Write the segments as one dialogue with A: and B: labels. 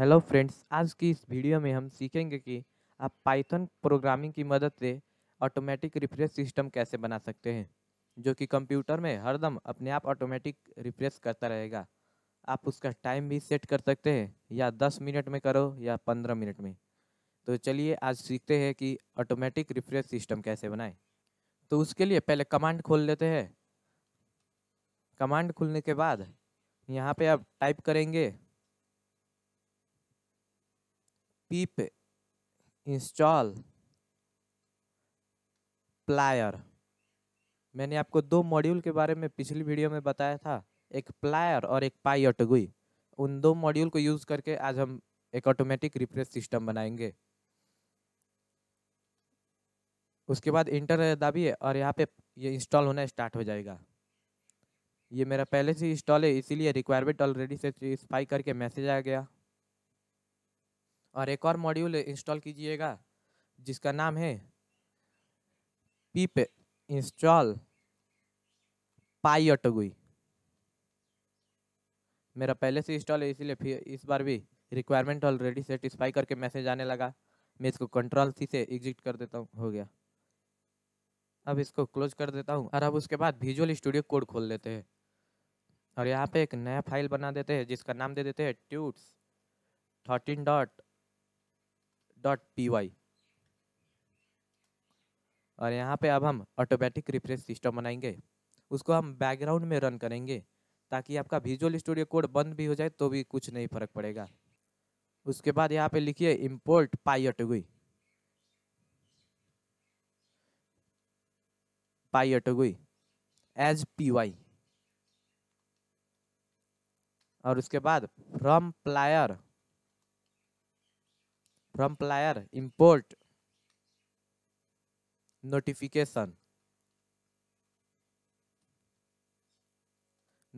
A: hello friends आज की इस वीडियो में हम सीखेंगे कि आप पाइथन प्रोग्रामिंग की मदद से ऑटोमेटिक रिफ्रेश सिस्टम कैसे बना सकते हैं जो कि कंप्यूटर में हरदम अपने आप ऑटोमेटिक रिफ्रेश करता रहेगा आप उसका टाइम भी सेट कर सकते हैं या दस मिनट में करो या पंद्रह मिनट में तो चलिए आज सीखते हैं कि ऑटोमेटिक रिफ्रेश सिस्टम कैसे बनाए तो उसके लिए पहले कमांड खोल लेते हैं कमांड खुलने के बाद यहाँ पर आप टाइप करेंगे pip install प्लायर मैंने आपको दो मॉड्यूल के बारे में पिछली वीडियो में बताया था एक प्लायर और एक पाई अटगुई उन दो मॉड्यूल को यूज़ करके आज हम एक ऑटोमेटिक रिफ्रेश सिस्टम बनाएंगे उसके बाद इंटर दाबिए और यहाँ पे ये इंस्टॉल होना स्टार्ट हो जाएगा ये मेरा पहले से इंस्टॉल है इसीलिए रिक्वायरमेंट ऑलरेडी से सेटिस्फाई करके मैसेज आ गया और एक और मॉड्यूल इंस्टॉल कीजिएगा जिसका नाम है पीप इंस्टॉल पाई ऑटोगुई मेरा पहले से इंस्टॉल है इसीलिए फिर इस बार भी रिक्वायरमेंट ऑलरेडी सेटिस्फाई करके मैसेज आने लगा मैं इसको कंट्रोल सी से एग्जिट कर देता हूँ हो गया अब इसको क्लोज कर देता हूँ और अब उसके बाद विजुअल स्टूडियो कोड खोल लेते हैं और यहाँ पे एक नया फाइल बना देते हैं जिसका नाम दे देते हैं tuts thirteen dot dot P Y और यहाँ पे अब हम ऑटोमेटिक रिफ्रेश सिस्टम बनाएंगे उसको हम बैकग्राउंड में रन करेंगे ताकि आपका विजुअल स्टूडियो कोड बंद भी हो जाए तो भी कुछ नहीं फर्क पड़ेगा उसके बाद यहाँ पे लिखिए इम्पोर्ट पाई पाईटगुई एज पी वाई और उसके बाद from plyer from plyer import notification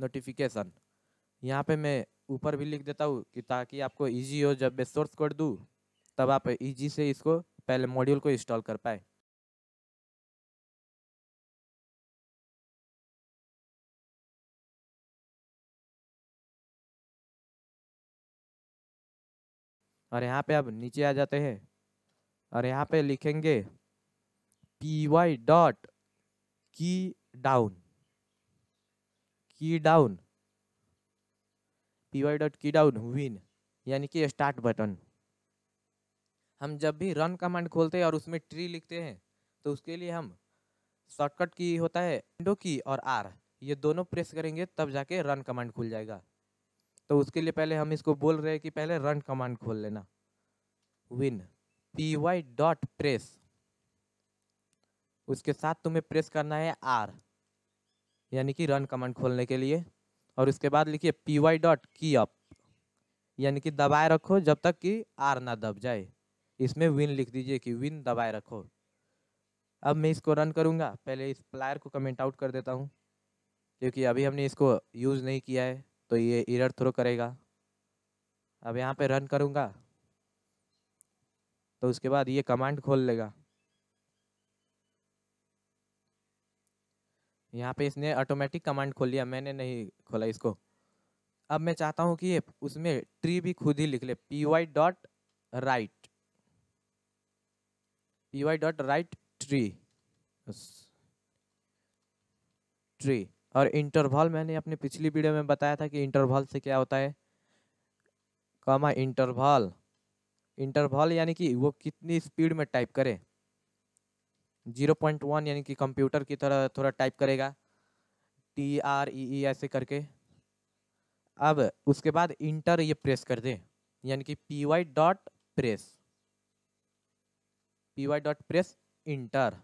A: notification यहाँ पे मैं ऊपर भी लिख देता हूँ कि ताकि आपको इजी हो जब मैं सोर्स कोड दूँ तब आप इजी से इसको पहले मॉड्यूल को इंस्टॉल कर पाए और यहाँ पे आप नीचे आ जाते हैं और यहाँ पे लिखेंगे P Y dot key down key down P Y dot key down win यानी कि स्टार्ट बटन हम जब भी रन कमांड खोलते हैं और उसमें ट्री लिखते हैं तो उसके लिए हम शॉर्टकट की होता है विंडो की और आर ये दोनों प्रेस करेंगे तब जाके रन कमांड खुल जाएगा तो उसके लिए पहले हम इसको बोल रहे हैं कि पहले रन कमांड खोल लेना win P Y dot press उसके साथ तुम्हें प्रेस करना है आर यानी कि रन कमांड खोलने के लिए और उसके बाद लिखिए P Y dot key up यानी कि दबाए रखो जब तक कि आर ना दब जाए इसमें विन लिख दीजिए कि विन दबाए रखो अब मैं इसको रन करूँगा पहले इस प्लायर को कमेंट आउट कर देता हूँ क्योंकि अभी हमने इसको यूज़ नहीं किया है तो ये इरर थ्रो करेगा अब यहाँ पे रन करूँगा तो उसके बाद ये कमांड खोल लेगा यहाँ पे इसने ऑटोमेटिक कमांड खोल लिया मैंने नहीं खोला इसको अब मैं चाहता हूँ कि ये उसमें ट्री भी खुद ही लिख ले P Y dot write P Y dot write tree tree और इंटरवल मैंने अपने पिछली वीडियो में बताया था कि इंटरवल से क्या होता है कमा इंटरवल इंटरवल यानी कि वो कितनी स्पीड में टाइप करे जीरो पॉइंट वन यानी कि कंप्यूटर की तरह थोड़ा टाइप करेगा टी आर ई ई ऐसे करके अब उसके बाद इंटर ये प्रेस कर दे यानी कि P Y dot press P Y dot press enter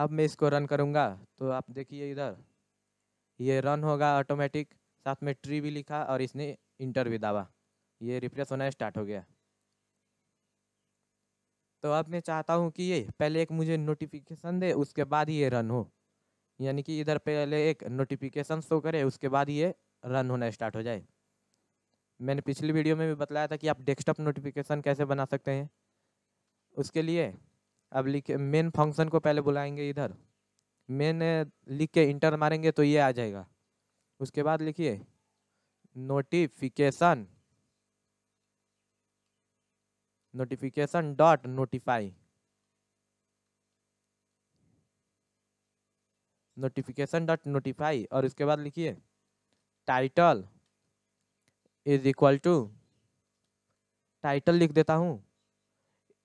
A: अब मैं इसको रन करूँगा तो आप देखिए इधर ये रन होगा ऑटोमेटिक साथ में ट्री भी लिखा और इसने इंटर भी दावा ये रिप्लेस होना स्टार्ट हो गया तो अब मैं चाहता हूँ कि ये पहले एक मुझे नोटिफिकेशन दे उसके बाद ही ये रन हो यानी कि इधर पहले एक नोटिफिकेशन शो करे उसके बाद ये रन होना स्टार्ट हो जाए मैंने पिछली वीडियो में भी बताया था कि आप डेस्कटॉप नोटिफिकेशन कैसे बना सकते हैं उसके लिए अब लिख मेन फंक्शन को पहले बुलाएंगे इधर मेन eh, लिख के इंटर मारेंगे तो ये आ जाएगा उसके बाद लिखिए notification notification dot notify notification dot notify और उसके बाद लिखिए title is equal to title लिख देता हूँ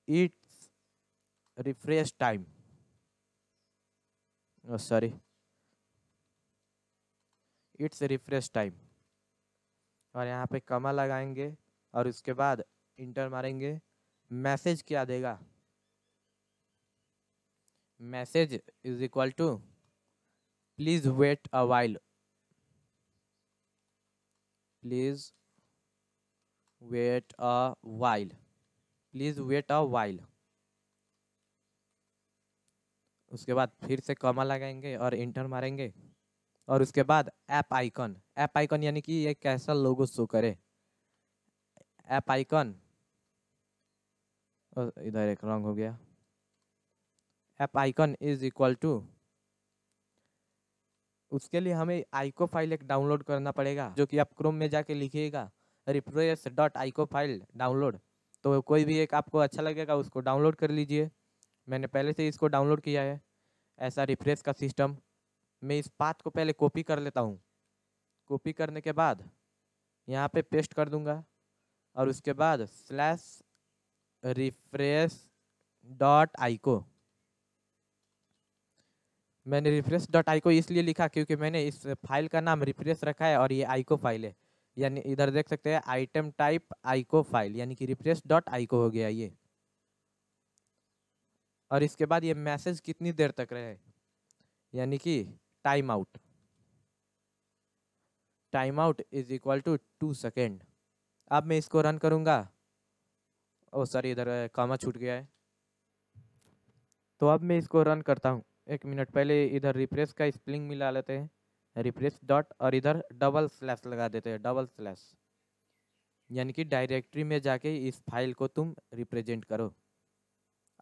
A: it refresh time oh sorry it's refresh time और यहाँ पे कमा लगाएंगे और उसके बाद इंटर मारेंगे मैसेज क्या देगा message is equal to please wait a while please wait a while please wait a while उसके बाद फिर से कॉमा लगाएंगे और इंटर मारेंगे और उसके बाद ऐप आइकन ऐप आइकन यानी कि ये कैसा लोगो शो करे ऐप आइकन इधर एक रंग हो गया app icon is equal to उसके लिए हमें आइको फाइल एक डाउनलोड करना पड़ेगा जो कि आप क्रोम में जाके लिखिएगा repress dot ico file download तो कोई भी एक आपको अच्छा लगेगा उसको डाउनलोड कर लीजिए मैंने पहले से इसको डाउनलोड किया है ऐसा रिफ्रेश का सिस्टम मैं इस पाथ को पहले कॉपी कर लेता हूँ कॉपी करने के बाद यहाँ पे पेस्ट कर दूँगा और उसके बाद स्लैश रिफ्रेश डॉट आई को मैंने रिफ्रेश डॉट आई को इसलिए लिखा क्योंकि मैंने इस फाइल का नाम रिफ्रेश रखा है और ये आईको फाइल है यानी इधर देख सकते हैं आइटम टाइप आईको फाइल यानी कि रिफ्रेश डॉट आईको हो गया ये और इसके बाद ये मैसेज कितनी देर तक रहे यानी कि time out time out is equal to two second अब मैं इसको रन करूँगा ओ सर इधर कामा छूट गया है तो अब मैं इसको रन करता हूँ एक मिनट पहले इधर रिफ्रेश का स्प्लिंग मिला लेते हैं रिफ्रेश डॉट और इधर डबल स्लैश लगा देते हैं डबल स्लैश यानी कि डायरेक्टरी में जाके इस फाइल को तुम रिप्रेजेंट करो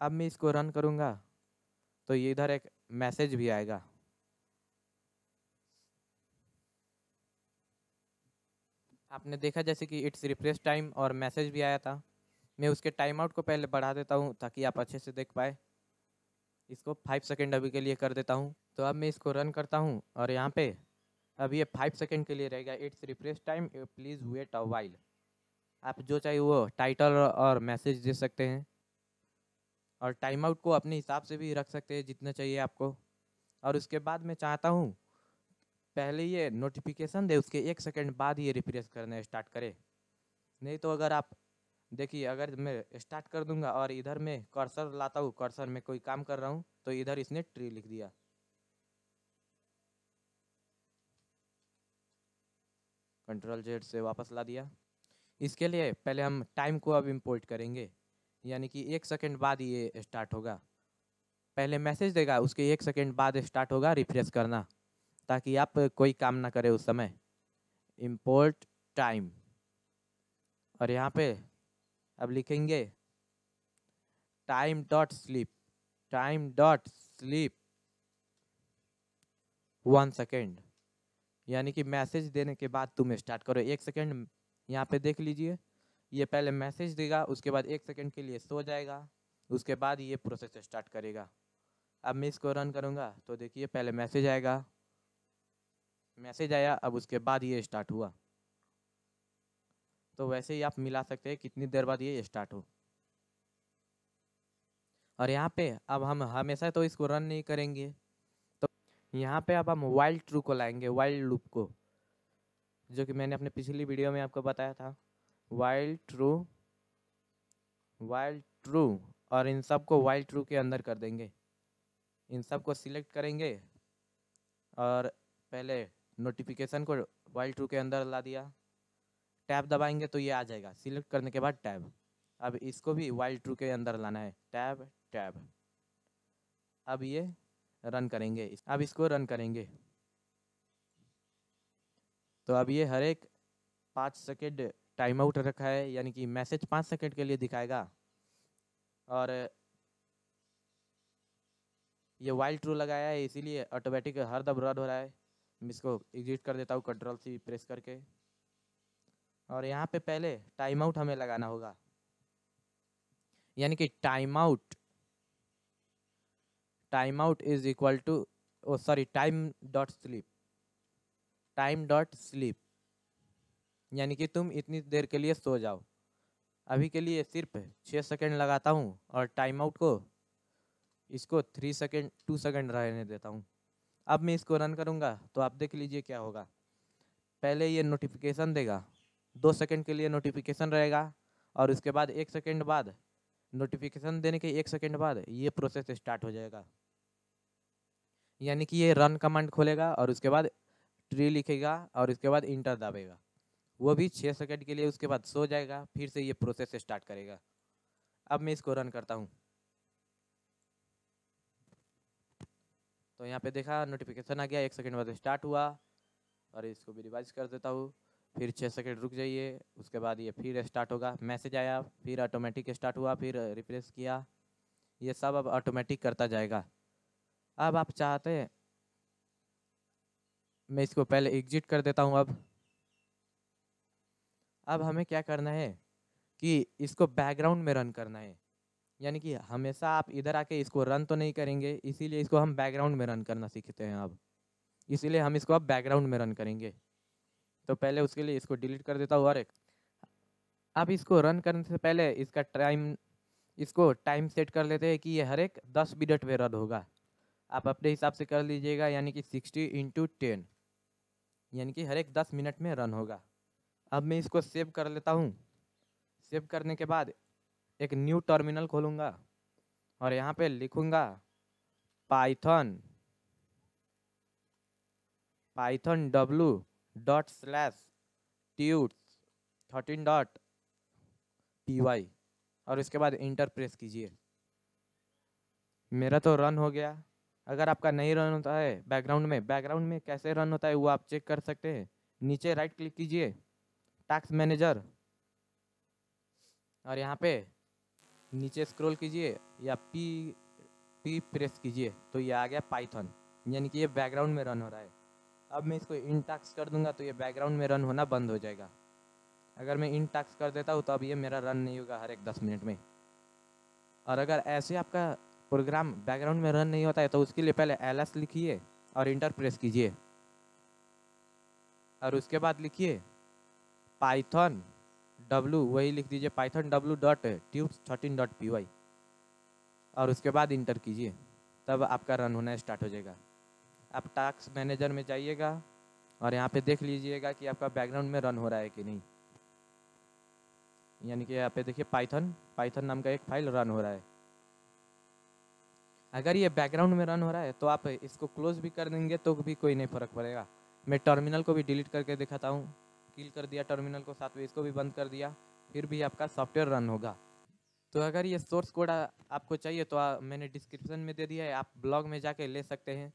A: अब मैं इसको रन करूँगा तो ये इधर एक मैसेज भी आएगा आपने देखा जैसे कि इट्स रिफ्रेश टाइम और मैसेज भी आया था मैं उसके टाइम आउट को पहले बढ़ा देता हूँ ताकि आप अच्छे से देख पाए इसको फाइव सेकेंड अभी के लिए कर देता हूँ तो अब मैं इसको रन करता हूँ और यहाँ पे अब ये फाइव सेकेंड के लिए रहेगा it's refresh time please wait a while आप जो चाहिए वो टाइटल और मैसेज दे सकते हैं और टाइम आउट को अपने हिसाब से भी रख सकते हैं जितना चाहिए आपको और उसके बाद मैं चाहता हूँ पहले ये नोटिफिकेशन दे उसके एक सेकंड बाद ये रिफ्रेश करना स्टार्ट करे नहीं तो अगर आप देखिए अगर मैं स्टार्ट कर दूंगा और इधर मैं कर्सर लाता हूँ कर्सर में कोई काम कर रहा हूँ तो इधर इसने ट्री लिख दिया कंट्रोल जेड से वापस ला दिया इसके लिए पहले हम टाइम को अब इम्पोर्ट करेंगे यानी कि एक सेकेंड बाद ये स्टार्ट होगा पहले मैसेज देगा उसके एक सेकेंड बाद स्टार्ट होगा रिफ्रेश करना ताकि आप कोई काम ना करें उस समय इम्पोर्ट टाइम और यहाँ पे अब लिखेंगे time dot sleep time dot sleep one second यानी कि मैसेज देने के बाद तुम स्टार्ट करो एक सेकेंड यहाँ पे देख लीजिए ये पहले मैसेज देगा उसके बाद एक सेकेंड के लिए सो जाएगा उसके बाद ये प्रोसेस स्टार्ट करेगा अब मैं इसको रन करूँगा तो देखिए पहले मैसेज आएगा मैसेज आया अब उसके बाद ये स्टार्ट हुआ तो वैसे ही आप मिला सकते हैं कितनी देर बाद ये स्टार्ट हो और यहाँ पे अब हम हमेशा तो इसको रन नहीं करेंगे तो यहाँ पे अब हम वाइल्ड ट्रू को लाएंगे वाइल्ड लूप को जो कि मैंने अपने पिछली वीडियो में आपको बताया था वाइल ट्रू वाइल ट्रू और इन सब को वाइल ट्रू के अंदर कर देंगे इन सब को सिलेक्ट करेंगे और पहले नोटिफिकेशन को वाइल ट्रू के अंदर ला दिया टैब दबाएंगे तो ये आ जाएगा सिलेक्ट करने के बाद टैब अब इसको भी वाइल ट्रू के अंदर लाना है टैब टैब अब ये रन करेंगे अब इसको रन करेंगे तो अब ये हर एक पाँच सेकेंड टाइम आउट रखा है यानी कि मैसेज पाँच सेकेंड के लिए दिखाएगा और ये वाइल्ड ट्रू लगाया है इसीलिए ऑटोमेटिक हर दब रन हो रहा है मैं इसको एग्जिट कर देता हूँ कंट्रोल सी प्रेस करके और यहाँ पे पहले टाइम आउट हमें लगाना होगा यानी कि time out time out is equal to oh sorry time dot sleep time dot sleep यानी कि तुम इतनी देर के लिए सो जाओ अभी के लिए सिर्फ छः सेकेंड लगाता हूँ और टाइम आउट को इसको थ्री सेकेंड टू सेकेंड रहने देता हूँ अब मैं इसको रन करूँगा तो आप देख लीजिए क्या होगा पहले ये नोटिफिकेशन देगा दो सेकेंड के लिए नोटिफिकेशन रहेगा और उसके बाद एक सेकेंड बाद नोटिफिकेशन देने के एक सेकेंड बाद ये प्रोसेस स्टार्ट हो जाएगा यानी कि ये रन कमांड खोलेगा और उसके बाद ट्री लिखेगा और उसके बाद इंटर दाबेगा वो भी छः सेकेंड के लिए उसके बाद सो जाएगा फिर से ये प्रोसेस स्टार्ट करेगा अब मैं इसको रन करता हूँ तो यहाँ पे देखा नोटिफिकेशन आ गया एक सेकेंड बाद स्टार्ट हुआ और इसको भी रिवाइज कर देता हूँ फिर छः सेकेंड रुक जाइए उसके बाद ये फिर स्टार्ट होगा मैसेज आया फिर ऑटोमेटिक स्टार्ट हुआ फिर रिप्लेस किया ये सब अब ऑटोमेटिक करता जाएगा अब आप चाहते हैं मैं इसको पहले एग्जिट कर देता हूँ अब अब हमें क्या करना है कि इसको बैकग्राउंड में रन करना है यानी कि हमेशा आप इधर आके इसको रन तो नहीं करेंगे इसीलिए इसको हम बैकग्राउंड में रन करना सीखते हैं अब इसीलिए हम इसको अब बैकग्राउंड में रन करेंगे तो पहले उसके लिए इसको डिलीट कर देता हूँ और एक अब इसको रन करने से पहले इसका टाइम इसको टाइम सेट कर लेते हैं कि ये हर एक दस मिनट में रन होगा आप अपने हिसाब से कर लीजिएगा यानी कि सिक्सटी इंटू टेन यानी कि हर एक दस मिनट में रन होगा अब मैं इसको सेव कर लेता हूँ सेव करने के बाद एक न्यू टर्मिनल खोलूँगा और यहाँ पे लिखूँगा Python Python W dot slash tuts thirteen dot P Y और उसके बाद इंटर प्रेस कीजिए मेरा तो रन हो गया अगर आपका नहीं रन होता है बैकग्राउंड में बैकग्राउंड में कैसे रन होता है वो आप चेक कर सकते हैं नीचे राइट क्लिक कीजिए टैक्स मैनेजर और यहाँ पे नीचे स्क्रॉल कीजिए या पी पी प्रेस कीजिए तो ये आ गया पाइथन यानी कि ये बैकग्राउंड में रन हो रहा है अब मैं इसको इन टैक्स कर दूंगा तो ये बैकग्राउंड में रन होना बंद हो जाएगा अगर मैं इन टैक्स कर देता हूँ तो अब ये मेरा रन नहीं होगा हर एक दस मिनट में और अगर ऐसे आपका प्रोग्राम बैकग्राउंड में रन नहीं होता है तो उसके लिए पहले एल लिखिए और इंटर प्रेस कीजिए और उसके बाद लिखिए पाइथन डब्लू वही लिख दीजिए Python W dot tuts thirteen dot P Y और उसके बाद इंटर कीजिए तब आपका रन होना स्टार्ट हो जाएगा आप टास्क मैनेजर में जाइएगा और यहाँ पे देख लीजिएगा कि आपका बैकग्राउंड में रन हो रहा है कि नहीं यानी कि यहाँ पे देखिए पाइथन पाइथन नाम का एक फाइल रन हो रहा है अगर ये बैकग्राउंड में रन हो रहा है तो आप इसको क्लोज भी कर देंगे तो भी कोई नहीं फ़र्क पड़ेगा मैं टर्मिनल को भी डिलीट करके दिखाता हूँ किल कर दिया टर्मिनल को साथ में इसको भी बंद कर दिया फिर भी आपका सॉफ्टवेयर रन होगा तो अगर ये सोर्स कोड आपको चाहिए तो आ, मैंने डिस्क्रिप्शन में दे दिया है आप ब्लॉग में जाके ले सकते हैं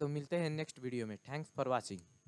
A: तो मिलते हैं नेक्स्ट वीडियो में थैंक्स फॉर वॉचिंग